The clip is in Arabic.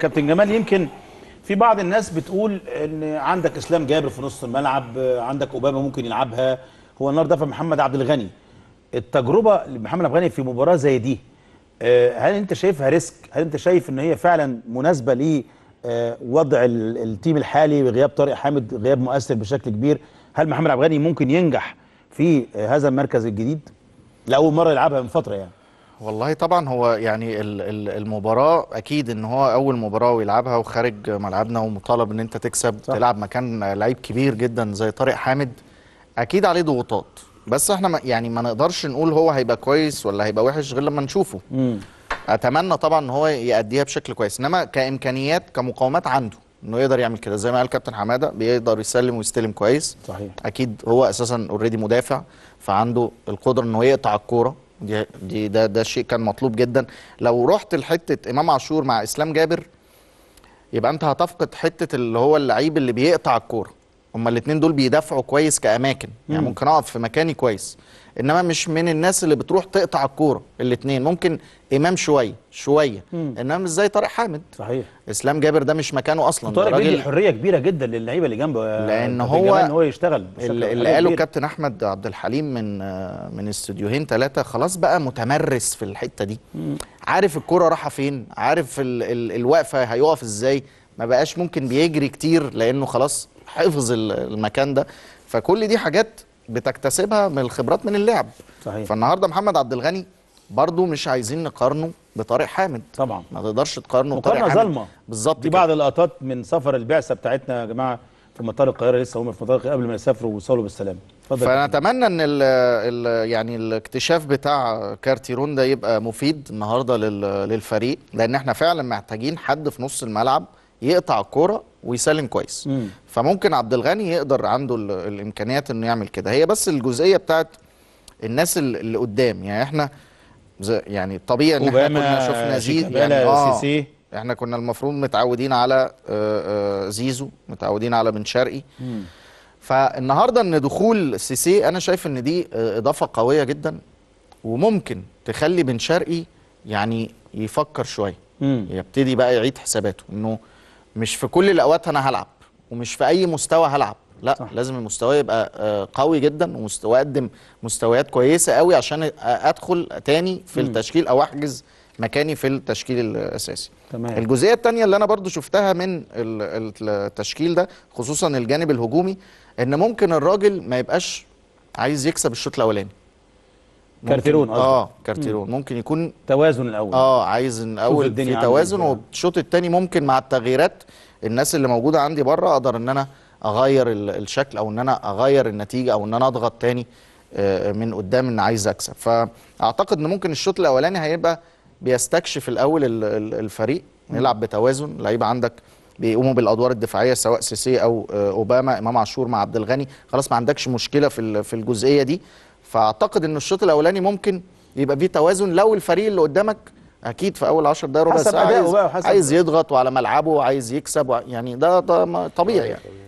كابتن جمال يمكن في بعض الناس بتقول ان عندك اسلام جابر في نص الملعب عندك اوباما ممكن يلعبها هو النهارده في محمد عبد الغني التجربه لمحمد عبد الغني في مباراه زي دي آه، هل انت شايفها ريسك هل انت شايف ان هي فعلا مناسبه ل آه، وضع التيم الحالي بغياب طارق حامد غياب مؤثر بشكل كبير هل محمد عبد الغني ممكن ينجح في آه، هذا المركز الجديد لاول مره يلعبها من فتره يعني والله طبعا هو يعني المباراه اكيد ان هو اول مباراه ويلعبها وخارج ملعبنا ومطالب ان انت تكسب صح. تلعب مكان لعيب كبير جدا زي طارق حامد اكيد عليه ضغوطات بس احنا ما يعني ما نقدرش نقول هو هيبقى كويس ولا هيبقى وحش غير لما نشوفه مم. اتمنى طبعا ان هو يأديها بشكل كويس انما كامكانيات كمقاومات عنده انه يقدر يعمل كده زي ما قال كابتن حماده بيقدر يسلم ويستلم كويس صحيح اكيد هو اساسا اوريدي مدافع فعنده القدره انه يقطع الكوره دي, ده ده شيء كان مطلوب جدا لو رحت لحته امام عاشور مع اسلام جابر يبقى انت هتفقد حته اللي هو اللعيب اللي بيقطع الكوره هما الاثنين دول بيدافعوا كويس كاماكن يعني مم. ممكن اقف في مكاني كويس انما مش من الناس اللي بتروح تقطع الكوره الاثنين ممكن امام شويه شويه مم. انما مش زي طارق حامد صحيح اسلام جابر ده مش مكانه اصلا طارق بيدي حريه كبيره جدا للعيبه اللي جنبه لان آه، هو ان هو يشتغل اللي قاله كابتن احمد عبد الحليم من آه، من استوديوهين ثلاثه خلاص بقى متمرس في الحته دي مم. عارف الكوره رايحه فين عارف ال ال الوقفه هيقف ازاي ما بقاش ممكن بيجري كتير لانه خلاص حفظ المكان ده فكل دي حاجات بتكتسبها من الخبرات من اللعب صحيح. فالنهارده محمد عبد الغني برضه مش عايزين نقارنه بطارق حامد طبعا ما تقدرش تقارنه بطارق حامد ظلمه بالظبط دي بعض اللقطات من سفر البعثه بتاعتنا يا جماعه في مطار القاهره لسه هم في مطار القاهره قبل ما يسافروا ويوصلوا بالسلام فنتمنى ان الـ الـ يعني الاكتشاف بتاع كارتيرون ده يبقى مفيد النهارده للفريق لان احنا فعلا محتاجين حد في نص الملعب يقطع الكوره ويسلم كويس مم. فممكن عبد الغني يقدر عنده الامكانيات انه يعمل كده هي بس الجزئيه بتاعت الناس اللي قدام يعني احنا يعني طبيعي ان احنا كنا شفنا زيد يعني آه سي. احنا كنا المفروض متعودين على آه، آه، زيزو متعودين على بن شرقي فالنهارده ان دخول سيسي انا شايف ان دي آه، اضافه قويه جدا وممكن تخلي بن شرقي يعني يفكر شويه يبتدي بقى يعيد حساباته انه مش في كل الاوقات انا هلعب ومش في اي مستوى هلعب لا صح. لازم المستوى يبقى آه، قوي جدا واقدم مستويات كويسه قوي عشان ادخل تاني في م. التشكيل او احجز مكاني في التشكيل الاساسي تمام. الجزئيه الثانيه اللي انا برضو شفتها من التشكيل ده خصوصا الجانب الهجومي ان ممكن الراجل ما يبقاش عايز يكسب الشوط الاولاني كارتيرون اه كارتيرون ممكن يكون توازن الاول اه عايز الاول في توازن والشوط الثاني ممكن مع التغييرات الناس اللي موجوده عندي بره اقدر ان انا اغير الشكل او ان انا اغير النتيجه او ان انا اضغط ثاني آه، من قدام ان عايز اكسب فاعتقد ان ممكن الشوط الاولاني هيبقى بيستكشف الاول الفريق يلعب بتوازن لعيبه عندك بيقوموا بالادوار الدفاعيه سواء سيسي او آه، اوباما امام عاشور مع عبد الغني خلاص ما عندكش مشكله في في الجزئيه دي فاعتقد ان الشوط الاولاني ممكن يبقى فيه توازن لو الفريق اللي قدامك اكيد في اول 10 دقايق ربع ساعه عايز, عايز يضغط وعلى ملعبه وعايز يكسب يعني ده, ده طبيعي يعني